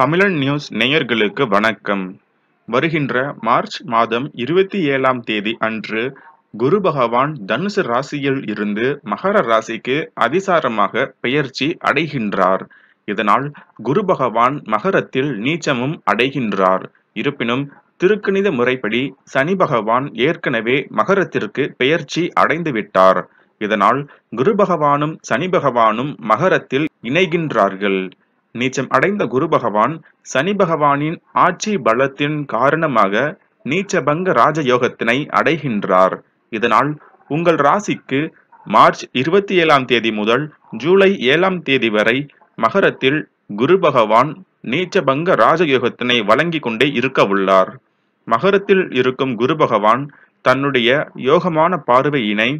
தமிழன் நியூஸ் நேயர்களுக்கு வணக்கம் வருகின்ற மார்ச் மாதம் இருபத்தி ஏழாம் தேதி அன்று குரு பகவான் தனுசு ராசியில் இருந்து மகர ராசிக்கு அதிசாரமாக பெயர்ச்சி அடைகின்றார் இதனால் குரு பகவான் மகரத்தில் நீச்சமும் அடைகின்றார் இருப்பினும் திருக்கணித முறைப்படி சனி பகவான் ஏற்கனவே மகரத்திற்கு பெயர்ச்சி அடைந்துவிட்டார் இதனால் குரு பகவானும் சனி பகவானும் மகரத்தில் இணைகின்றார்கள் நீச்சம் அடைந்த குரு பகவான் சனி பகவானின் ஆட்சி பலத்தின் காரணமாக நீச்சபங்க ராஜயோகத்தினை அடைகின்றார் இதனால் உங்கள் ராசிக்கு மார்ச் இருபத்தி ஏழாம் தேதி முதல் ஜூலை ஏழாம் தேதி வரை மகரத்தில் குரு பகவான் நீச்சபங்க ராஜயோகத்தினை வழங்கி கொண்டே இருக்க உள்ளார் மகரத்தில் இருக்கும் குரு பகவான் தன்னுடைய யோகமான பார்வையினை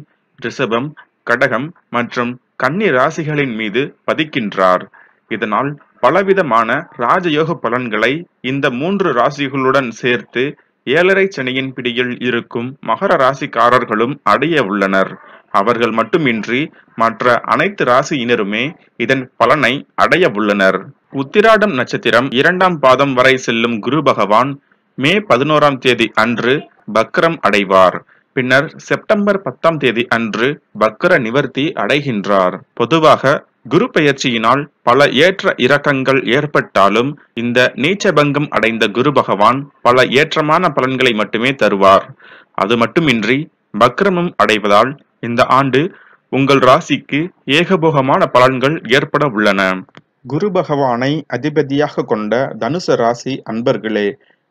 ரிஷபம் கடகம் மற்றும் கன்னி ராசிகளின் மீது பதிக்கின்றார் இதனால் பலவிதமான ராஜயோக பலன்களை இந்த மூன்று ராசிகளுடன் சேர்த்து ஏழரை சனியின் பிடியில் இருக்கும் மகர ராசிக்காரர்களும் அடைய உள்ளனர் அவர்கள் மட்டுமின்றி மற்ற அனைத்து ராசியினருமே இதன் பலனை அடைய உள்ளனர் உத்திராடம் நட்சத்திரம் இரண்டாம் பாதம் வரை செல்லும் குரு பகவான் மே பதினோராம் தேதி அன்று பக்ரம் அடைவார் பின்னர் செப்டம்பர் பத்தாம் தேதி அன்று பக்ர நிவர்த்தி அடைகின்றார் பொதுவாக குரு பெயர்ச்சியினால் பல ஏற்ற இறக்கங்கள் ஏற்பட்டாலும் இந்த நீச்சபங்கம் அடைந்த குரு பகவான் பல ஏற்றமான பலன்களை மட்டுமே தருவார் அது மட்டுமின்றி பக்ரமம் அடைவதால் இந்த ஆண்டு உங்கள் ராசிக்கு ஏகபோகமான பலன்கள் ஏற்பட உள்ளன குரு பகவானை அதிபதியாக கொண்ட தனுசு ராசி அன்பர்களே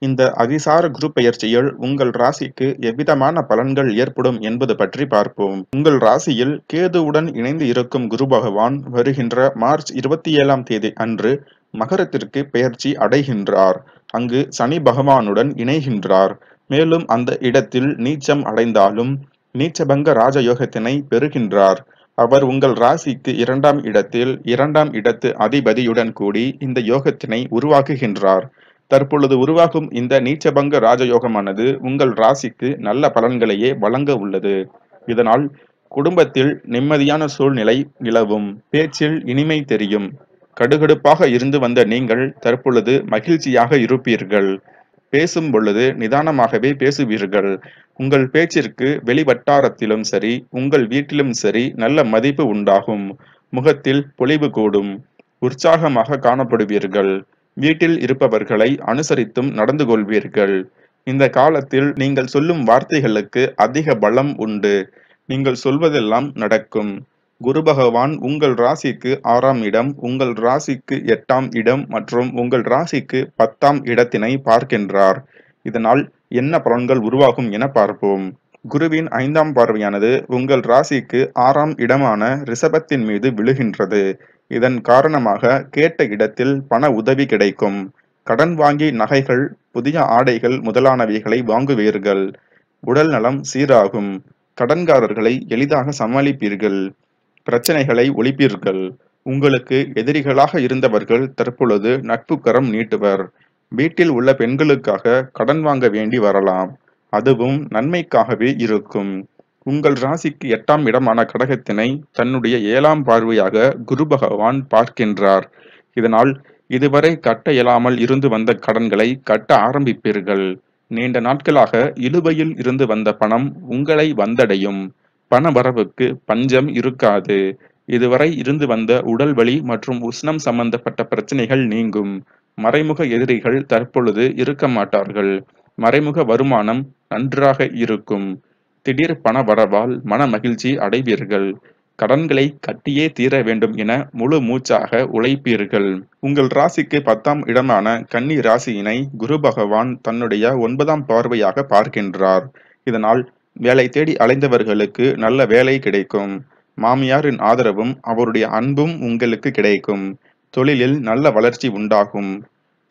இந்த அதிசார குரு பெயர்ச்சியில் உங்கள் ராசிக்கு எவ்விதமான பலன்கள் ஏற்படும் என்பது பற்றி பார்ப்போம் உங்கள் ராசியில் கேதுவுடன் இணைந்து இருக்கும் குரு பகவான் வருகின்ற மார்ச் இருபத்தி ஏழாம் தேதி அன்று மகரத்திற்கு பெயர்ச்சி அடைகின்றார் அங்கு சனி பகவானுடன் இணைகின்றார் மேலும் அந்த இடத்தில் நீச்சம் அடைந்தாலும் நீச்சபங்க ராஜயோகத்தினை பெறுகின்றார் அவர் உங்கள் ராசிக்கு இரண்டாம் இடத்தில் இரண்டாம் இடத்து அதிபதியுடன் கூடி இந்த யோகத்தினை உருவாக்குகின்றார் தற்பொழுது உருவாகும் இந்த நீச்சபங்க ராஜயோகமானது உங்கள் ராசிக்கு நல்ல பலன்களையே வழங்க உள்ளது இதனால் குடும்பத்தில் நிம்மதியான சூழ்நிலை நிலவும் பேச்சில் இனிமை தெரியும் கடுகடுப்பாக இருந்து வந்த நீங்கள் தற்பொழுது மகிழ்ச்சியாக இருப்பீர்கள் பேசும் பொழுது நிதானமாகவே பேசுவீர்கள் உங்கள் பேச்சிற்கு வெளிவட்டாரத்திலும் சரி உங்கள் வீட்டிலும் சரி நல்ல மதிப்பு உண்டாகும் முகத்தில் பொலிவு கூடும் உற்சாகமாக காணப்படுவீர்கள் வீட்டில் இருப்பவர்களை அனுசரித்தும் நடந்து கொள்வீர்கள் இந்த காலத்தில் நீங்கள் சொல்லும் வார்த்தைகளுக்கு அதிக பலம் உண்டு நீங்கள் சொல்வதெல்லாம் நடக்கும் குரு பகவான் உங்கள் ராசிக்கு ஆறாம் இடம் உங்கள் ராசிக்கு எட்டாம் இடம் மற்றும் உங்கள் ராசிக்கு பத்தாம் இடத்தினை பார்க்கின்றார் இதனால் என்ன பலன்கள் உருவாகும் என பார்ப்போம் குருவின் ஐந்தாம் பார்வையானது உங்கள் ராசிக்கு ஆறாம் இடமான ரிஷபத்தின் மீது விழுகின்றது இதன் காரணமாக கேட்ட இடத்தில் பண உதவி கிடைக்கும் கடன் வாங்கி நகைகள் புதிய ஆடைகள் முதலானவைகளை வாங்குவீர்கள் உடல் நலம் சீராகும் கடன்காரர்களை எளிதாக சமாளிப்பீர்கள் பிரச்சனைகளை ஒழிப்பீர்கள் உங்களுக்கு எதிரிகளாக இருந்தவர்கள் தற்பொழுது நட்புக்கரம் நீட்டுவர் வீட்டில் உள்ள பெண்களுக்காக கடன் வாங்க வேண்டி வரலாம் அதுவும் நன்மைக்காகவே இருக்கும் உங்கள் ராசிக்கு எட்டாம் இடமான கடகத்தினை தன்னுடைய ஏழாம் பார்வையாக குரு பகவான் பார்க்கின்றார் இதனால் இதுவரை கட்ட இயலாமல் இருந்து வந்த கடன்களை கட்ட ஆரம்பிப்பீர்கள் நீண்ட நாட்களாக இழுவையில் இருந்து வந்த பணம் உங்களை வந்தடையும் பண வரவுக்கு பஞ்சம் இருக்காது இதுவரை இருந்து வந்த உடல் வலி மற்றும் உஷ்ணம் சம்பந்தப்பட்ட பிரச்சனைகள் நீங்கும் மறைமுக எதிரிகள் தற்பொழுது இருக்க மாட்டார்கள் மறைமுக வருமானம் நன்றாக இருக்கும் திடீர் பண வரவால் மன மகிழ்ச்சி அடைவீர்கள் கடன்களை கட்டியே தீர வேண்டும் என முழு மூச்சாக உழைப்பீர்கள் உங்கள் ராசிக்கு பத்தாம் இடமான கன்னி ராசியினை குரு பகவான் தன்னுடைய ஒன்பதாம் பார்வையாக பார்க்கின்றார் இதனால் வேலை தேடி அலைந்தவர்களுக்கு நல்ல வேலை கிடைக்கும் மாமியாரின் ஆதரவும் அவருடைய அன்பும் உங்களுக்கு கிடைக்கும் தொழிலில் நல்ல வளர்ச்சி உண்டாகும்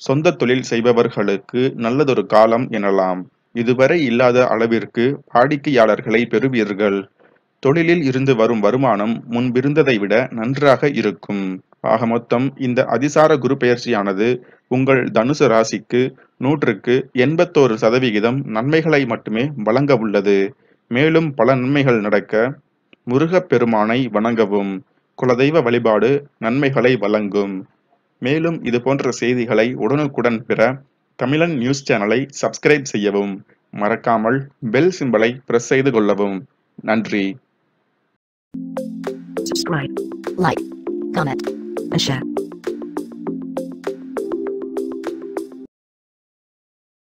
சொந்த தொழில் செய்பவர்களுக்கு நல்லதொரு காலம் எனலாம் இதுவரை இல்லாத அளவிற்கு வாடிக்கையாளர்களை பெறுவீர்கள் தொழிலில் இருந்து வரும் வருமானம் முன்பிருந்ததை விட நன்றாக இருக்கும் ஆக மொத்தம் இந்த அதிசார குரு பெயர்ச்சியானது உங்கள் தனுசு ராசிக்கு நூற்றுக்கு எண்பத்தோரு சதவிகிதம் நன்மைகளை மட்டுமே வழங்க உள்ளது மேலும் பல நன்மைகள் நடக்க முருகப்பெருமானை வணங்கவும் குலதெய்வ வழிபாடு நன்மைகளை வழங்கும் மேலும் இது போன்ற செய்திகளை உடனுக்குடன் பெற தமிழன் நியூஸ் சேனலை சப்ஸ்கிரைப் செய்யவும் மறக்காமல் பெல் சிம்பலை பிரஸ் செய்து கொள்ளவும் நன்றி Subscribe, like, comment, and share.